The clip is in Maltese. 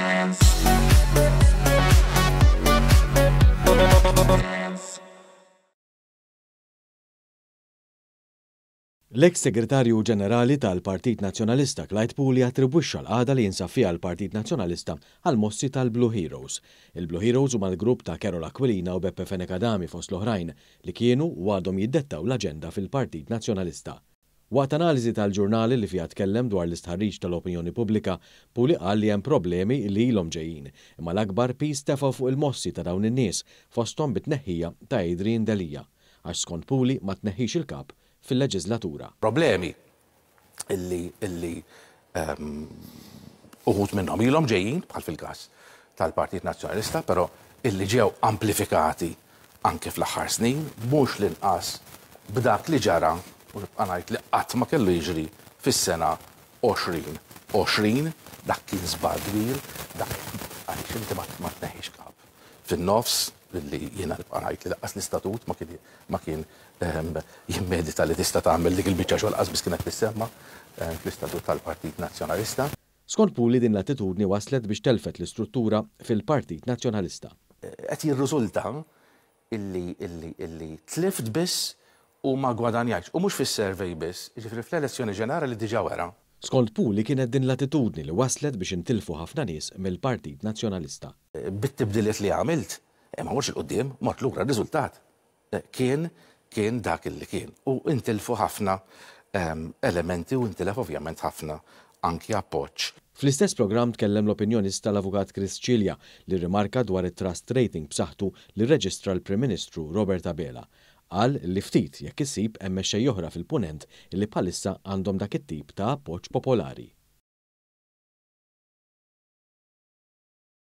L-eks segretarju ġenerali tal-Partit Nazzjonalista Clyde Puli attribwixxa l għada li jinsab fiha l-Partit Nazzjonalista għal mossi tal-Blue Heroes. Il-Blue Heroes huma l-grupp ta' Kerola Aquilina u Beppe Fenekadami fost l-oħrajn li kienu għadhom jiddettaw l-aġenda fil-Partit Nazzjonalista. Waqt analiżi tal-ġurnali li fija tkellem dwar l-istħarriġ tal-opinjoni pubblika, Puli qal li hemm problemi li ilhom ġejjin, imma l-akbar pis tefa' fuq il-mossi ta' dawn in-nies fosthom bit-tneħħija ta' Adrian Delija, għax skont Puli ma tneħħix il-kap fil-leġislatura. Problemi illi illi ehm, uħut minnhom ilhom ġejjin bħal fil-każ tal-Partit Nazzjonalista, però illi ġew amplifikati anke fl-aħħar snin, mhux l-inqas b'dak li ġara u għanajt li qatt ma kellu jiġri fis-sena 20. 20 dak kien zbadwil, dak għaliex inti ma tneħiex kap. Fin-nofs li jiena għanajt li daqqas l-istatut ma kien ma kien ehm, jimmedita li tista' tagħmel dik il-biċċa xogħol qas biss kienet tissemma ehm, fl-istatut tal-Partit Nazzjonalista. Skont Puli din l-attitudni waslet biex telfet l-istruttura fil-Partit Nazzjonalista. Eh, qed jirriżulta illi illi illi tlift biss u ma gwadanjax. U mux fis servej biss, ġifri fl-elezzjoni ġenara li diġa wera. Skont Puli kienet din l-attitudni li waslet biex intilfu ħafna nies mill-Partit Nazzjonalista. Eh, bit-tibdiliet li għamilt, eh, ma mux il-qoddim, mort l-ugra riżultat. Eh, kien, kien dak li kien. U intilfu ħafna ehm, elementi u intilfu ovvjament ħafna anki appoċ. Fl-istess program tkellem l-opinjonista l-avukat Chris Cilia li rimarka dwar it-trust rating b'saħħtu li reġistra l-Prim Ministru Robert Abela. Għal li ftit jekk isib hemm xejn joħra fil-punent li palissa għandhom dak it-tip ta' appoġġ popolari.